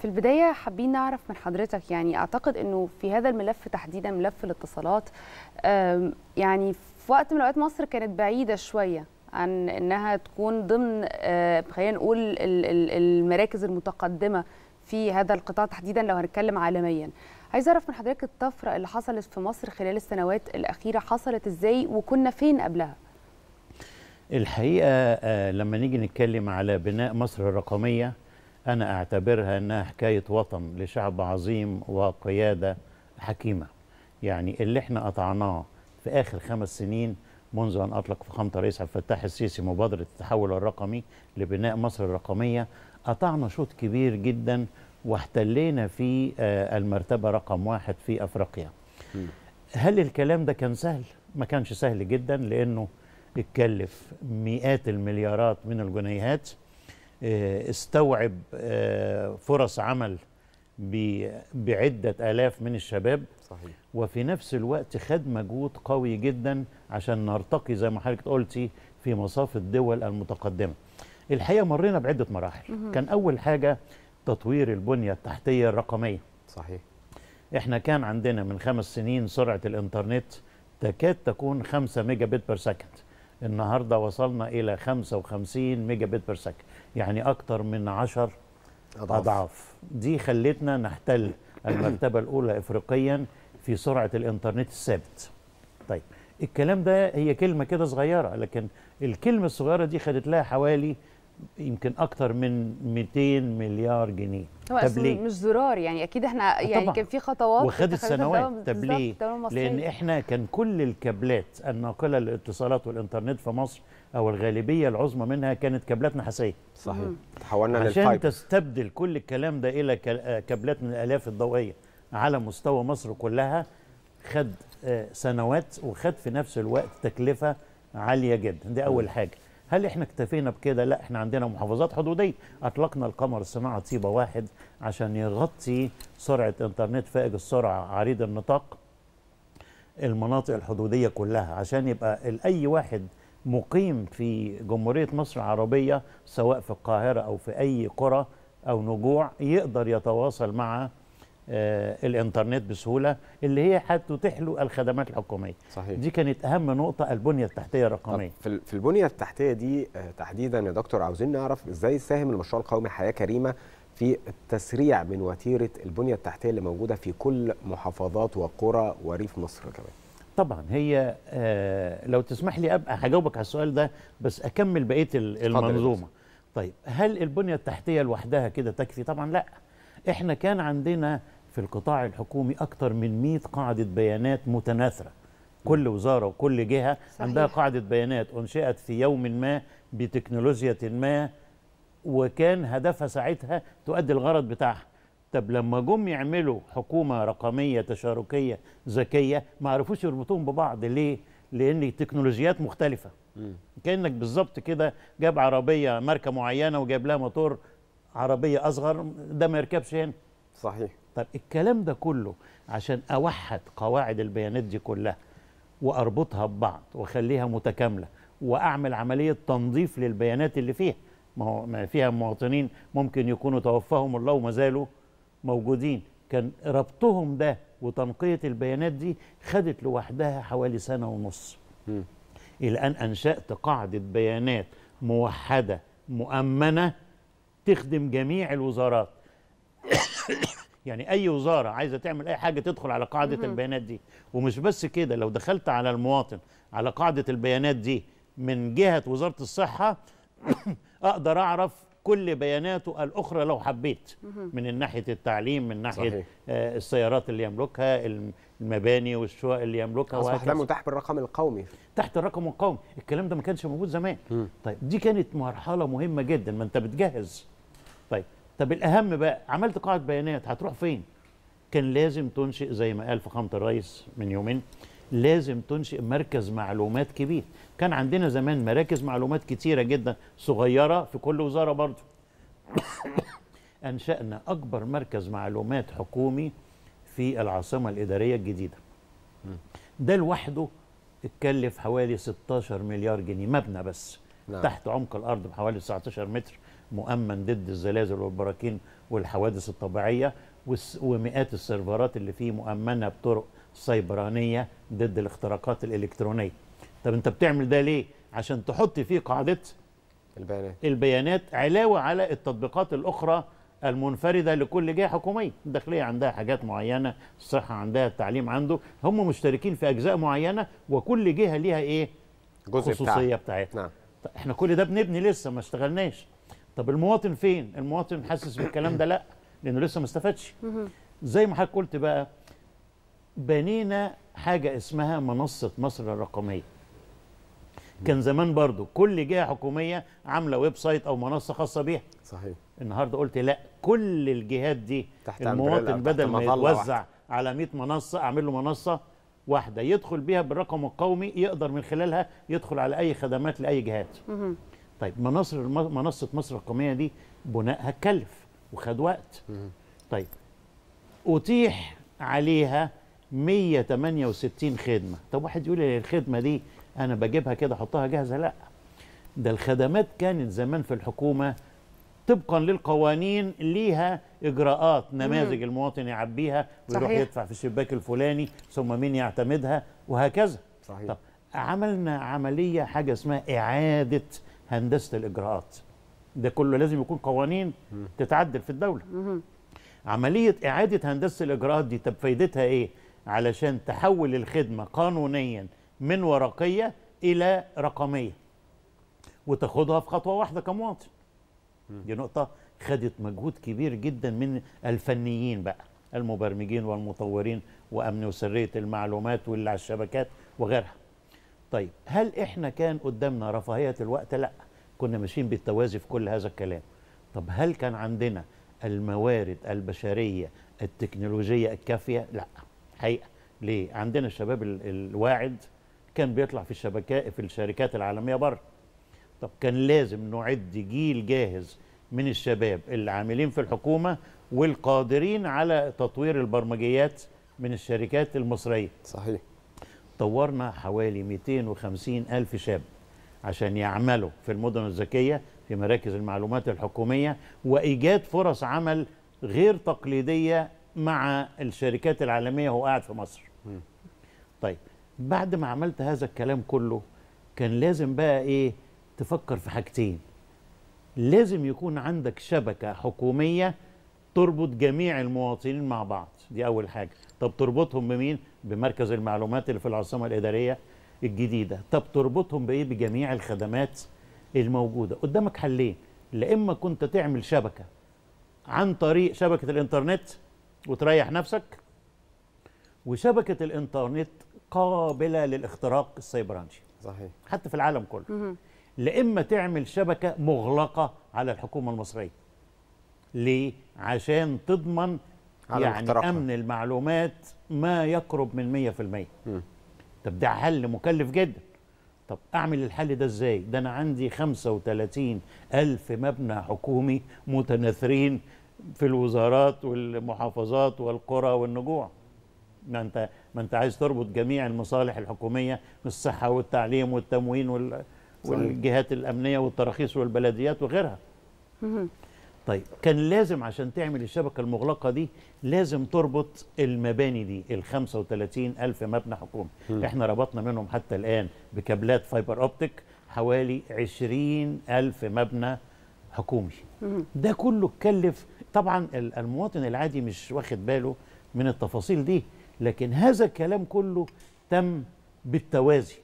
في البدايه حابين نعرف من حضرتك يعني اعتقد انه في هذا الملف تحديدا ملف الاتصالات يعني في وقت من الاوقات مصر كانت بعيده شويه عن انها تكون ضمن آه، خلينا نقول المراكز المتقدمه في هذا القطاع تحديدا لو هنتكلم عالميا عايز اعرف من حضرتك الطفره اللي حصلت في مصر خلال السنوات الاخيره حصلت ازاي وكنا فين قبلها الحقيقه آه، لما نيجي نتكلم على بناء مصر الرقميه أنا أعتبرها أنها حكاية وطن لشعب عظيم وقيادة حكيمة يعني اللي احنا قطعناه في آخر خمس سنين منذ أن أطلق فخامة الرئيس عبد الفتاح السيسي مبادرة التحول الرقمي لبناء مصر الرقمية قطعنا شوط كبير جدا واحتلينا في آه، المرتبة رقم واحد في أفريقيا هل الكلام ده كان سهل؟ ما كانش سهل جدا لأنه اتكلف مئات المليارات من الجنيهات آه، استوعب آه، فرص عمل بعدة آلاف من الشباب صحيح. وفي نفس الوقت خد مجهود قوي جدا عشان نرتقي زي ما حضرتك قلتي في مصاف الدول المتقدمة الحقيقة مرينا بعدة مراحل مهم. كان أول حاجة تطوير البنية التحتية الرقمية صحيح احنا كان عندنا من خمس سنين سرعة الانترنت تكاد تكون 5 ميجا بت بير سكند النهارده وصلنا الى 55 ميجا بت بير سكند يعني اكتر من 10 أضعاف. اضعاف دي خلتنا نحتل المرتبه الاولى افريقيا في سرعه الانترنت الثابت طيب الكلام ده هي كلمه كده صغيره لكن الكلمه الصغيره دي خدت لها حوالي يمكن اكثر من 200 مليار جنيه هو طب ليه؟ مش زرار يعني اكيد احنا يعني طبعا. كان في خطوات وخدت سنوات طب ليه؟ لان احنا كان كل الكابلات الناقله للاتصالات والانترنت في مصر او الغالبيه العظمى منها كانت كابلات نحاسيه صحيح تحولنا للفايبر عشان تستبدل كل الكلام ده الى آه، كابلات من الالاف الضوئيه على مستوى مصر كلها خد آه، سنوات وخد في نفس الوقت تكلفه عاليه جدا دي اول حاجه هل احنا اكتفينا بكده لا احنا عندنا محافظات حدوديه اطلقنا القمر الصناعه طيبه واحد عشان يغطي سرعه انترنت فائق السرعه عريض النطاق المناطق الحدوديه كلها عشان يبقى اي واحد مقيم في جمهوريه مصر العربيه سواء في القاهره او في اي قرى او نجوع يقدر يتواصل مع آه، الانترنت بسهوله اللي هي هتتيح له الخدمات الحكوميه صحيح. دي كانت اهم نقطه البنيه التحتيه الرقميه في البنيه التحتيه دي آه، تحديدا يا دكتور عاوزين نعرف ازاي ساهم المشروع القومي حياه كريمه في التسريع من وتيره البنيه التحتيه اللي موجوده في كل محافظات وقرى وريف مصر كمان طبعا هي آه، لو تسمح لي ابقى هجاوبك على السؤال ده بس اكمل بقيه المنظومه طيب هل البنيه التحتيه لوحدها كده تكفي طبعا لا احنا كان عندنا في القطاع الحكومي أكثر من 100 قاعدة بيانات متناثرة كل وزارة وكل جهة صحيح. عندها قاعدة بيانات أنشئت في يوم ما بتكنولوجيا ما وكان هدفها ساعتها تؤدي الغرض بتاعها طب لما جم يعملوا حكومة رقمية تشاركية ذكية ما عرفوش يربطوهم ببعض ليه؟ لأن التكنولوجيات مختلفة م. كأنك بالظبط كده جاب عربية ماركة معينة وجاب لها موتور عربية أصغر ده ما يركبش هنا صحيح طب الكلام ده كله عشان أوحد قواعد البيانات دي كلها وأربطها ببعض وأخليها متكاملة وأعمل عملية تنظيف للبيانات اللي فيها ما هو ما فيها مواطنين ممكن يكونوا توفاهم الله وما زالوا موجودين كان ربطهم ده وتنقية البيانات دي خدت لوحدها حوالي سنة ونص إلى أن أنشأت قاعدة بيانات موحدة مؤمنة تخدم جميع الوزارات يعني اي وزاره عايزه تعمل اي حاجه تدخل على قاعده مم. البيانات دي ومش بس كده لو دخلت على المواطن على قاعده البيانات دي من جهه وزاره الصحه اقدر اعرف كل بياناته الأخرى لو حبيت من ناحية التعليم من ناحية صحيح. آه السيارات اللي يملكها المباني والشقق اللي يملكها وهكذا تحت تحت بالرقم القومي تحت الرقم القومي الكلام ده ما كانش موجود زمان م. طيب دي كانت مرحلة مهمة جدا ما أنت بتجهز طب الاهم بقى عملت قاعده بيانات هتروح فين كان لازم تنشئ زي ما قال فخامه الرئيس من يومين لازم تنشئ مركز معلومات كبير كان عندنا زمان مراكز معلومات كتيره جدا صغيره في كل وزاره برضه انشانا اكبر مركز معلومات حكومي في العاصمه الاداريه الجديده ده لوحده اتكلف حوالي 16 مليار جنيه مبنى بس نعم. تحت عمق الارض بحوالي 19 متر مؤمن ضد الزلازل والبراكين والحوادث الطبيعيه ومئات السيرفرات اللي فيه مؤمنه بطرق سيبرانيه ضد الاختراقات الالكترونيه. طب انت بتعمل ده ليه؟ عشان تحط فيه قاعده البيانات البيانات علاوه على التطبيقات الاخرى المنفرده لكل جهه حكوميه، الداخليه عندها حاجات معينه، الصحه عندها، التعليم عنده، هم مشتركين في اجزاء معينه وكل جهه ليها ايه؟ جزء خصوصيه بتاعتها. نعم. احنا كل ده بنبني لسه ما اشتغلناش. طب المواطن فين المواطن حاسس بالكلام ده لا لانه لسه ما استفادش زي ما حضرتك قلت بقى بنينا حاجه اسمها منصه مصر الرقميه كان زمان برضو كل جهه حكوميه عامله ويب سايت او منصه خاصه بيها صحيح النهارده قلت لا كل الجهات دي تحت المواطن بدل ما يتوزع على 100 منصه اعمل له منصه واحده يدخل بيها بالرقم القومي يقدر من خلالها يدخل على اي خدمات لاي جهات طيب مناصر منصه مصر القوميه دي بنائها اتكلف وخد وقت طيب اتيح عليها 168 خدمه طب واحد يقول لي الخدمه دي انا بجيبها كده احطها جاهزه لا ده الخدمات كانت زمان في الحكومه طبقا للقوانين ليها اجراءات نماذج المواطن يعبيها ويروح يدفع في الشباك الفلاني ثم مين يعتمدها وهكذا صحيح. طب عملنا عمليه حاجه اسمها اعاده هندسه الاجراءات ده كله لازم يكون قوانين تتعدل في الدوله عمليه اعاده هندسه الاجراءات دي طب فايدتها ايه علشان تحول الخدمه قانونيا من ورقيه الى رقميه وتاخدها في خطوه واحده كمواطن دي نقطه خدت مجهود كبير جدا من الفنيين بقى المبرمجين والمطورين وامن وسريه المعلومات واللي على الشبكات وغيرها طيب هل احنا كان قدامنا رفاهيه الوقت لا كنا ماشيين بالتوازي في كل هذا الكلام طب هل كان عندنا الموارد البشريه التكنولوجيه الكافيه لا حقيقه ليه عندنا الشباب الواعد كان بيطلع في الشبكات في الشركات العالميه بره طب كان لازم نعد جيل جاهز من الشباب اللي عاملين في الحكومه والقادرين على تطوير البرمجيات من الشركات المصريه صحيح طورنا حوالي 250 ألف شاب عشان يعملوا في المدن الذكية في مراكز المعلومات الحكومية وإيجاد فرص عمل غير تقليدية مع الشركات العالمية وهو قاعد في مصر طيب بعد ما عملت هذا الكلام كله كان لازم بقى إيه تفكر في حاجتين لازم يكون عندك شبكة حكومية تربط جميع المواطنين مع بعض دي أول حاجة طب تربطهم بمين؟ بمركز المعلومات اللي في العاصمة الإدارية الجديدة طب تربطهم بإيه؟ بجميع الخدمات الموجودة قدامك حلين لا إما كنت تعمل شبكة عن طريق شبكة الإنترنت وتريح نفسك وشبكة الإنترنت قابلة للاختراق السيبرانشي صحيح حتى في العالم كله لا إما تعمل شبكة مغلقة على الحكومة المصرية ليه؟ عشان تضمن على يعني اقترحها. امن المعلومات ما يقرب من 100% طب ده حل مكلف جدا طب اعمل الحل ده ازاي ده انا عندي 35 الف مبنى حكومي متناثرين في الوزارات والمحافظات والقرى والنجوع ما انت ما انت عايز تربط جميع المصالح الحكوميه من الصحه والتعليم والتموين وال... والجهات الامنيه والتراخيص والبلديات وغيرها طيب كان لازم عشان تعمل الشبكة المغلقة دي لازم تربط المباني دي ال 35 ألف مبنى حكومي احنا ربطنا منهم حتى الآن بكابلات فايبر أوبتيك حوالي 20 ألف مبنى حكومي ده كله اتكلف طبعا المواطن العادي مش واخد باله من التفاصيل دي لكن هذا الكلام كله تم بالتوازي